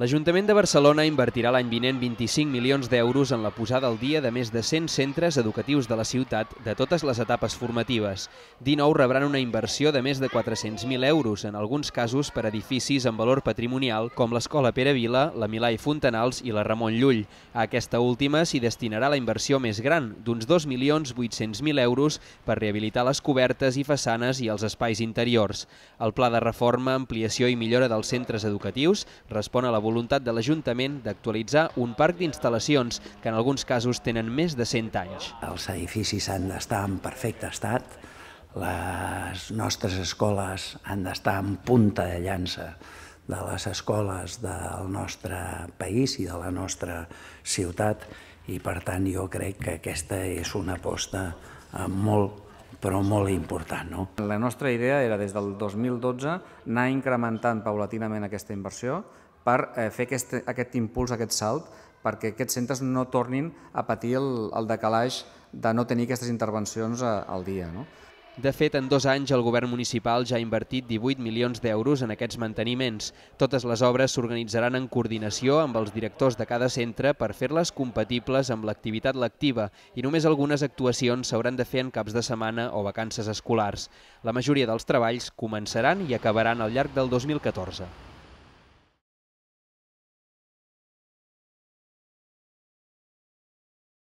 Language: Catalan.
L'Ajuntament de Barcelona invertirà l'any vinent 25 milions d'euros en la posada al dia de més de 100 centres educatius de la ciutat de totes les etapes formatives. 19 rebran una inversió de més de 400.000 euros, en alguns casos per edificis amb valor patrimonial com l'Escola Pere Vila, la Milà i Fontanals i la Ramon Llull. A aquesta última s'hi destinarà la inversió més gran, d'uns 2.800.000 euros per rehabilitar les cobertes i façanes i els espais interiors. El pla de reforma, ampliació i millora dels centres educatius respon a la voluntat de l'Ajuntament d'actualitzar un parc d'instal·lacions que en alguns casos tenen més de 100 anys. Els edificis han d'estar en perfecte estat, les nostres escoles han d'estar en punta de llança de les escoles del nostre país i de la nostra ciutat i per tant jo crec que aquesta és una aposta molt, però molt important. No? La nostra idea era des del 2012 anar incrementant paulatinament aquesta inversió per eh, fer aquest, aquest impuls, aquest salt, perquè aquests centres no tornin a patir el, el decalaix de no tenir aquestes intervencions a, eh, al dia. No? De fet, en dos anys el govern municipal ja ha invertit 18 milions d'euros en aquests manteniments. Totes les obres s'organitzaran en coordinació amb els directors de cada centre per fer-les compatibles amb l'activitat lectiva i només algunes actuacions s'hauran de fer en caps de setmana o vacances escolars. La majoria dels treballs començaran i acabaran al llarg del 2014.